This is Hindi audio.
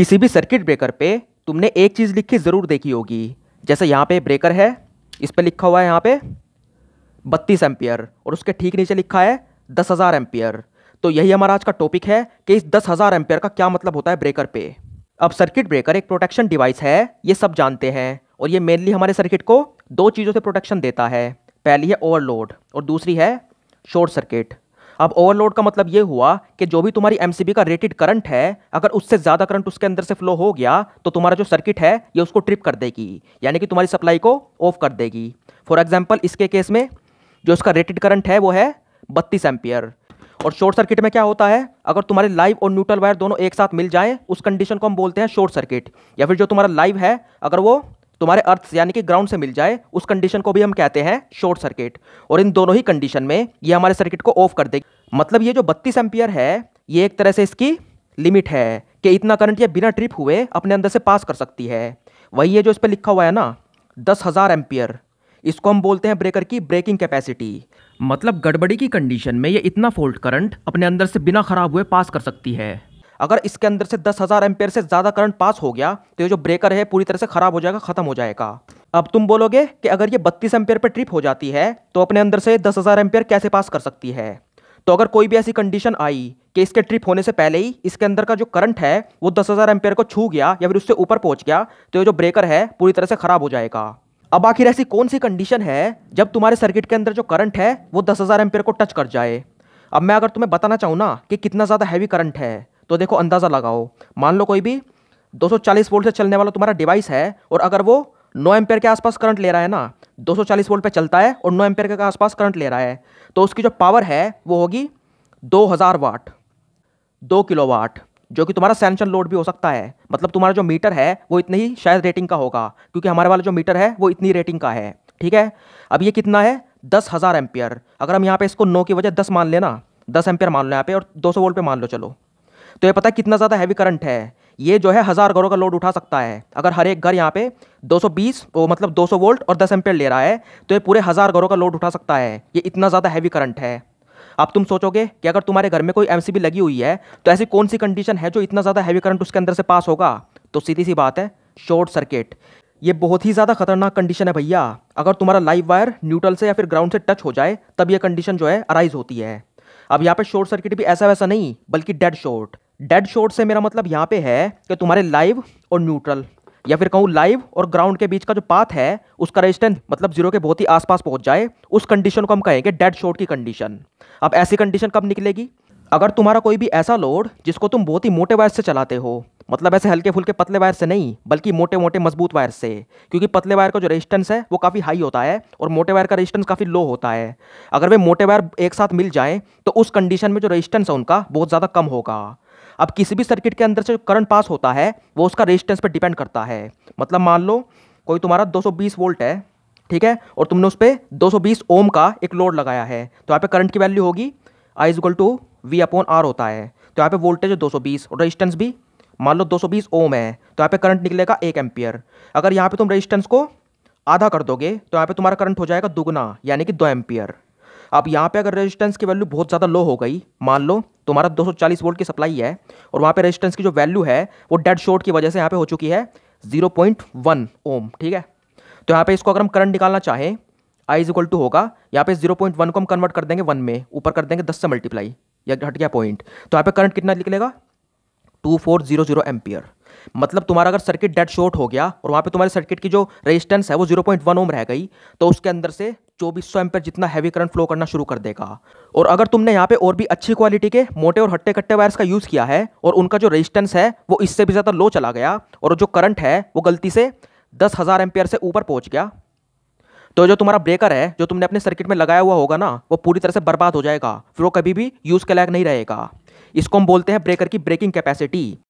किसी भी सर्किट ब्रेकर पे तुमने एक चीज़ लिखी ज़रूर देखी होगी जैसे यहाँ पे ब्रेकर है इस पर लिखा हुआ है यहाँ पे बत्तीस एम्पियर और उसके ठीक नीचे लिखा है दस हज़ार एम्पियर तो यही हमारा आज का टॉपिक है कि इस दस हज़ार एम्पियर का क्या मतलब होता है ब्रेकर पे अब सर्किट ब्रेकर एक प्रोटेक्शन डिवाइस है ये सब जानते हैं और ये मेनली हमारे सर्किट को दो चीज़ों से प्रोटेक्शन देता है पहली है ओवरलोड और दूसरी है शॉर्ट सर्किट अब ओवरलोड का मतलब ये हुआ कि जो भी तुम्हारी एम का रेटेड करंट है अगर उससे ज़्यादा करंट उसके अंदर से फ्लो हो गया तो तुम्हारा जो सर्किट है ये उसको ट्रिप कर देगी यानी कि तुम्हारी सप्लाई को ऑफ कर देगी फॉर एग्जाम्पल इसके केस में जो उसका रेटेड करंट है वो है बत्तीस एम्पियर और शॉर्ट सर्किट में क्या होता है अगर तुम्हारे लाइव और न्यूट्रल वायर दोनों एक साथ मिल जाएं उस कंडीशन को हम बोलते हैं शॉर्ट सर्किट या फिर जो तुम्हारा लाइव है अगर वो तुम्हारे अर्थ यानी कि ग्राउंड से मिल जाए उस कंडीशन को भी हम कहते हैं शॉर्ट सर्किट और इन दोनों ही कंडीशन में ये हमारे सर्किट को ऑफ कर देगी मतलब ये जो बत्तीस एम्पियर है ये एक तरह से इसकी लिमिट है कि इतना करंट ये बिना ट्रिप हुए अपने अंदर से पास कर सकती है वही ये जो इस पर लिखा हुआ है ना दस हज़ार एम्पियर इसको हम बोलते हैं ब्रेकर की ब्रेकिंग कैपेसिटी मतलब गड़बड़ी की कंडीशन में ये इतना फोल्ट करंट अपने अंदर से बिना ख़राब हुए पास कर सकती है अगर इसके अंदर से दस हज़ार एम्पेयर से ज़्यादा करंट पास हो गया तो ये जो ब्रेकर है पूरी तरह से ख़राब हो जाएगा ख़त्म हो जाएगा अब तुम बोलोगे कि अगर ये बत्तीस एम्पेयर पर ट्रिप हो जाती है तो अपने अंदर से दस हज़ार एम्पेयर कैसे पास कर सकती है तो अगर कोई भी ऐसी कंडीशन आई कि इसके ट्रिप होने से पहले ही इसके अंदर का जो करंट है वो दस हज़ार एम्पेयर को छू गया या फिर उससे ऊपर पहुंच गया तो ये जो ब्रेकर है पूरी तरह से ख़राब हो जाएगा अब आखिर ऐसी कौन सी कंडीशन है जब तुम्हारे सर्किट के अंदर जो करंट है वो दस हज़ार एम्पेयर को टच कर जाए अब मैं अगर तुम्हें बताना चाहूँ ना कि कितना ज़्यादा हैवी करंट है तो देखो अंदाज़ा लगाओ मान लो कोई भी 240 वोल्ट से चलने वाला तुम्हारा डिवाइस है और अगर वो 9 एम्पेयर के आसपास करंट ले रहा है ना 240 वोल्ट पे चलता है और 9 एम्पेयर के आसपास करंट ले रहा है तो उसकी जो पावर है वो होगी 2000 वाट 2 किलो वाट जो कि तुम्हारा सेंशन लोड भी हो सकता है मतलब तुम्हारा जो मीटर है वो इतनी ही शायद रेटिंग का होगा क्योंकि हमारे वाला जो मीटर है वो इतनी रेटिंग का है ठीक है अब ये कितना है दस हज़ार एम्पियर अगर हम यहाँ पर इसको नौ की वजह दस मान लेना दस एम्पियर मान लो यहाँ पे और दो सौ वोल्ट पे मान लो चलो तो ये पता है कितना ज़्यादा हैवी करंट है ये जो है हज़ार घरों का लोड उठा सकता है अगर हर एक घर यहाँ पे 220 वो मतलब 200 वोल्ट और 10 एम्पेयर ले रहा है तो ये पूरे हज़ार घरों का लोड उठा सकता है ये इतना ज़्यादा हैवी करंट है अब तुम सोचोगे कि अगर तुम्हारे घर में कोई एम लगी हुई है तो ऐसी कौन सी कंडीशन है जो इतना ज़्यादा हैवी करंट उसके अंदर से पास होगा तो सीधी सी बात है शॉर्ट सर्किट ये बहुत ही ज़्यादा खतरनाक कंडीशन है भैया अगर तुम्हारा लाइव वायर न्यूट्रल से या फिर ग्राउंड से टच हो जाए तब ये कंडीशन जो है अराइज होती है अब यहाँ पे शॉर्ट सर्किट भी ऐसा वैसा नहीं बल्कि डेड शॉर्ट डेड शॉट से मेरा मतलब यहाँ पे है कि तुम्हारे लाइव और न्यूट्रल या फिर कहूँ लाइव और ग्राउंड के बीच का जो पाथ है उसका रेजिस्टेंस मतलब जीरो के बहुत ही आसपास पहुँच जाए उस कंडीशन को हम कहेंगे डेड शॉट की कंडीशन अब ऐसी कंडीशन कब निकलेगी अगर तुम्हारा कोई भी ऐसा लोड जिसको तुम बहुत ही मोटे वायर से चलाते हो मतलब ऐसे हल्के फुल्के पतले वायर से नहीं बल्कि मोटे मोटे मजबूत वायर से क्योंकि पतले वायर का जो रेजिस्टेंस है वो काफ़ी हाई होता है और मोटे वायर का रेजिस्टेंस काफ़ी लो होता है अगर वे मोटे वायर एक साथ मिल जाएँ तो उस कंडीशन में जो रेजिस्टेंस है उनका बहुत ज़्यादा कम होगा अब किसी भी सर्किट के अंदर से जो करंट पास होता है वो उसका रेजिस्टेंस पर डिपेंड करता है मतलब मान लो कोई तुम्हारा 220 वोल्ट है ठीक है और तुमने उस पर दो ओम का एक लोड लगाया है तो यहाँ पे करंट की वैल्यू होगी I equal to V upon R होता है तो यहाँ पे वोल्टेज है 220 और रेजिस्टेंस भी मान लो 220 ओम है तो यहाँ पे करंट निकलेगा एक एम्पियर अगर यहाँ पे तुम रेजिस्टेंस को आधा कर दोगे तो यहाँ पे तुम्हारा करंट हो जाएगा दुगना यानी कि दो एम्पियर अब यहाँ पे अगर रेजिस्टेंस की वैल्यू बहुत ज़्यादा लो हो गई मान लो तुम्हारा 240 वोल्ट की सप्लाई है और वहाँ पे रेजिस्टेंस की जो वैल्यू है वो डेड शॉर्ट की वजह से यहाँ पे हो चुकी है 0.1 ओम ठीक है तो यहाँ पे इसको अगर हम करंट निकालना चाहें आई इज इक्वल टू होगा यहाँ पे 0.1 को हम कन्वर्ट कर देंगे वन में ऊपर कर देंगे दस से मल्टीप्लाई या हट गया पॉइंट तो यहाँ पे करंट कितना निकलेगा two four zero zero ampere मतलब तुम्हारा अगर सर्किट डेड शॉर्ट हो गया और वहाँ पे तुम्हारे सर्किट की जो रेजिस्टेंस है वो 0.1 पॉइंट ओम रह गई तो उसके अंदर से चौबीस सौ जितना हैवी करंट फ्लो करना शुरू कर देगा और अगर तुमने यहाँ पे और भी अच्छी क्वालिटी के मोटे और हट्टे कट्टे वायर्स का यूज़ किया है और उनका जो रेजिस्टेंस है वो इससे भी ज़्यादा लो चला गया और जो करंट है वो गलती से दस हज़ार एम्पियर से ऊपर पहुँच गया तो जो तुम्हारा ब्रेकर है जो तुमने अपने सर्किट में लगाया हुआ होगा ना वो पूरी तरह से बर्बाद हो जाएगा फिर वो कभी भी यूज़ के लायक नहीं रहेगा इसको हम बोलते हैं ब्रेकर की ब्रेकिंग कैपेसिटी